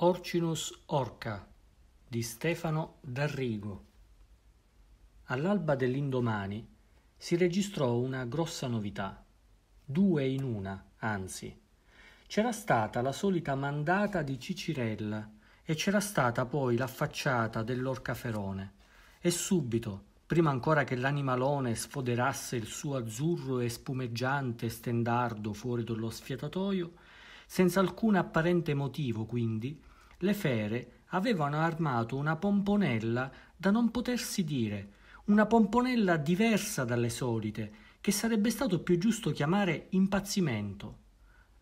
Orcinus Orca di Stefano D'Arrigo. All'alba dell'indomani si registrò una grossa novità, due in una, anzi. C'era stata la solita mandata di Cicirella e c'era stata poi l'affacciata dell'orcaferone. E subito, prima ancora che l'animalone sfoderasse il suo azzurro e spumeggiante stendardo fuori dello sfiatatoio, senza alcun apparente motivo, quindi, le fere avevano armato una pomponella da non potersi dire, una pomponella diversa dalle solite, che sarebbe stato più giusto chiamare impazzimento.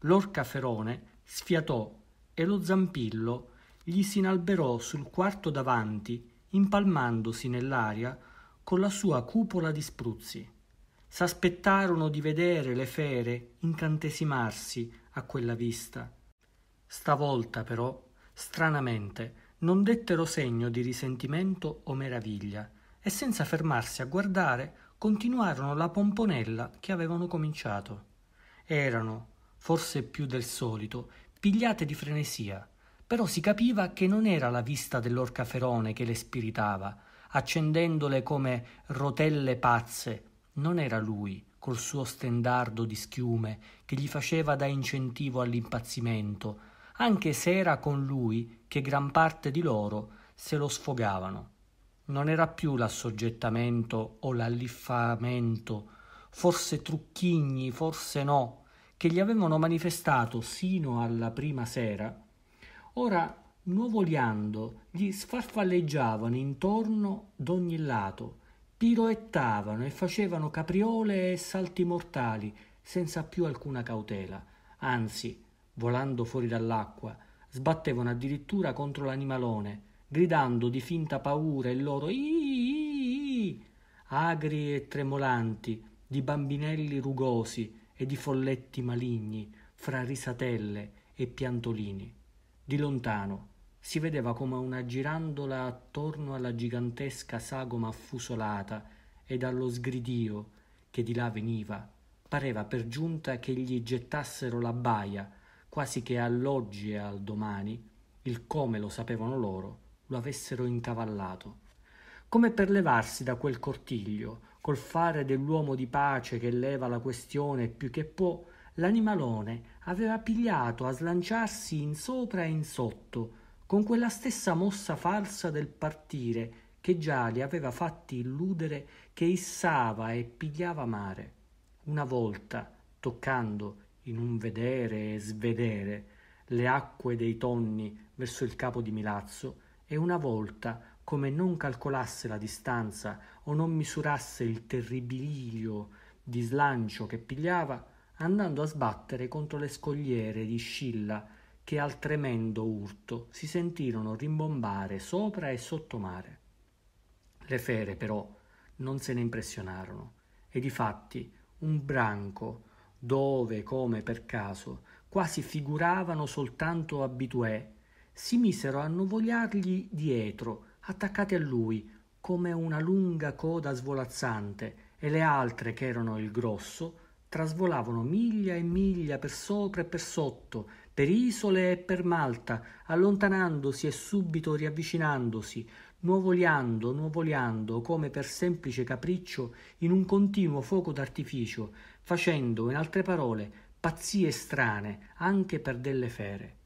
L'orca ferone sfiatò e lo zampillo gli si inalberò sul quarto davanti, impalmandosi nell'aria con la sua cupola di spruzzi. S'aspettarono di vedere le fere incantesimarsi a quella vista. Stavolta però stranamente, non dettero segno di risentimento o meraviglia e senza fermarsi a guardare continuarono la pomponella che avevano cominciato. Erano, forse più del solito, pigliate di frenesia, però si capiva che non era la vista dell'orcaferone che le spiritava, accendendole come rotelle pazze, non era lui, col suo stendardo di schiume, che gli faceva da incentivo all'impazzimento, anche se era con lui che gran parte di loro se lo sfogavano. Non era più l'assoggettamento o l'alliffamento, forse trucchigni, forse no, che gli avevano manifestato sino alla prima sera. Ora, nuovoliando, gli sfarfalleggiavano intorno d'ogni lato, piroettavano e facevano capriole e salti mortali senza più alcuna cautela, anzi volando fuori dall'acqua, sbattevano addirittura contro l'animalone, gridando di finta paura il loro iiii, agri e tremolanti, di bambinelli rugosi e di folletti maligni, fra risatelle e piantolini. Di lontano si vedeva come una girandola attorno alla gigantesca sagoma affusolata e dallo sgridio che di là veniva pareva per giunta che gli gettassero la baia quasi che all'oggi e al domani, il come lo sapevano loro, lo avessero incavallato. Come per levarsi da quel cortiglio, col fare dell'uomo di pace che leva la questione più che può, l'animalone aveva pigliato a slanciarsi in sopra e in sotto, con quella stessa mossa falsa del partire che già li aveva fatti illudere che issava e pigliava mare. Una volta, toccando in un vedere e svedere le acque dei tonni verso il capo di Milazzo e una volta come non calcolasse la distanza o non misurasse il terribilio di slancio che pigliava, andando a sbattere contro le scogliere di Scilla che al tremendo urto si sentirono rimbombare sopra e sotto mare. Le fere, però, non se ne impressionarono, e difatti un branco dove, come per caso, quasi figuravano soltanto abitué, si misero a nuvogliargli dietro, attaccati a lui, come una lunga coda svolazzante, e le altre, che erano il grosso, trasvolavano miglia e miglia per sopra e per sotto, per isole e per Malta, allontanandosi e subito riavvicinandosi, nuovoliando, nuovoliando, come per semplice capriccio, in un continuo fuoco d'artificio, facendo, in altre parole, pazzie strane anche per delle fere.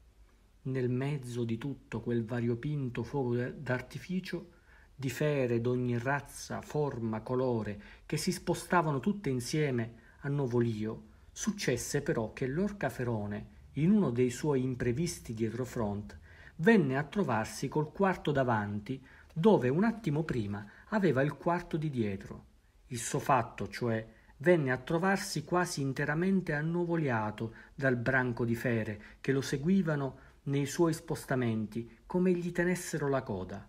Nel mezzo di tutto quel variopinto fuoco d'artificio, di fere d'ogni razza, forma, colore, che si spostavano tutte insieme a Novolio, successe però che l'Orcaferone, in uno dei suoi imprevisti dietrofront, venne a trovarsi col quarto davanti, dove un attimo prima aveva il quarto di dietro. Il suo fatto, cioè venne a trovarsi quasi interamente annuvogliato dal branco di fere che lo seguivano nei suoi spostamenti come gli tenessero la coda.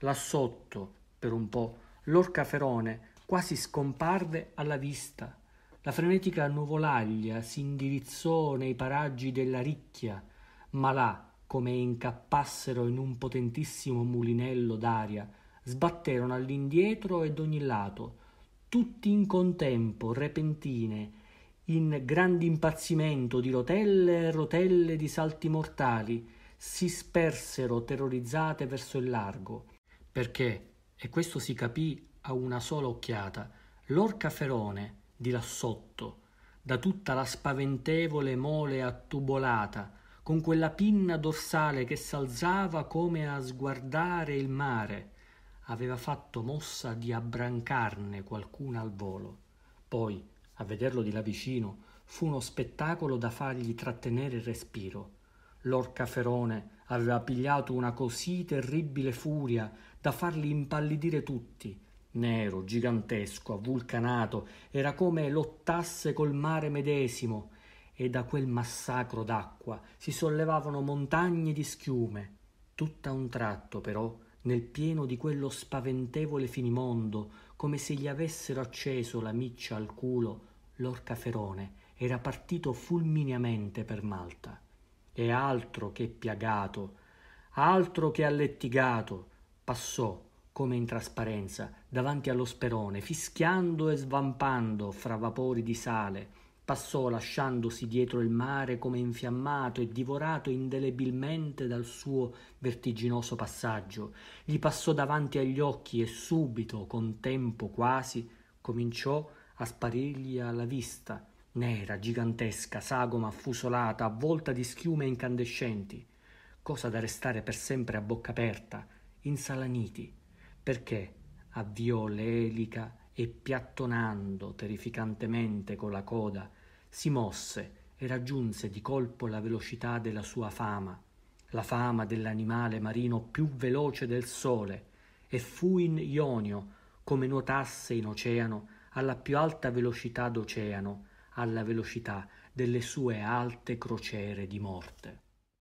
Là sotto, per un po', l'orca ferone quasi scomparve alla vista. La frenetica nuvolaglia si indirizzò nei paraggi della ricchia, ma là, come incappassero in un potentissimo mulinello d'aria, sbatterono all'indietro e d'ogni lato, tutti in contempo, repentine, in grande impazzimento di rotelle e rotelle di salti mortali, si spersero terrorizzate verso il largo, perché, e questo si capì a una sola occhiata, l'orca ferone, di là sotto, da tutta la spaventevole mole attubolata, con quella pinna dorsale che s'alzava come a sguardare il mare, aveva fatto mossa di abbrancarne qualcuna al volo. Poi, a vederlo di là vicino, fu uno spettacolo da fargli trattenere il respiro. L'orca ferone aveva pigliato una così terribile furia da farli impallidire tutti. Nero, gigantesco, avvulcanato, era come lottasse col mare medesimo, e da quel massacro d'acqua si sollevavano montagne di schiume. Tutta un tratto, però, nel pieno di quello spaventevole finimondo, come se gli avessero acceso la miccia al culo, l'orcaferone era partito fulmineamente per Malta. E altro che piagato, altro che allettigato, passò come in trasparenza davanti allo sperone, fischiando e svampando fra vapori di sale, Passò lasciandosi dietro il mare come infiammato e divorato indelebilmente dal suo vertiginoso passaggio. Gli passò davanti agli occhi e subito, con tempo quasi, cominciò a sparirgli alla vista, nera, gigantesca, sagoma, affusolata, avvolta di schiume incandescenti. Cosa da restare per sempre a bocca aperta, insalaniti, perché avviò l'elica e piattonando terrificantemente con la coda si mosse e raggiunse di colpo la velocità della sua fama, la fama dell'animale marino più veloce del sole, e fu in Ionio come nuotasse in oceano alla più alta velocità d'oceano, alla velocità delle sue alte crociere di morte.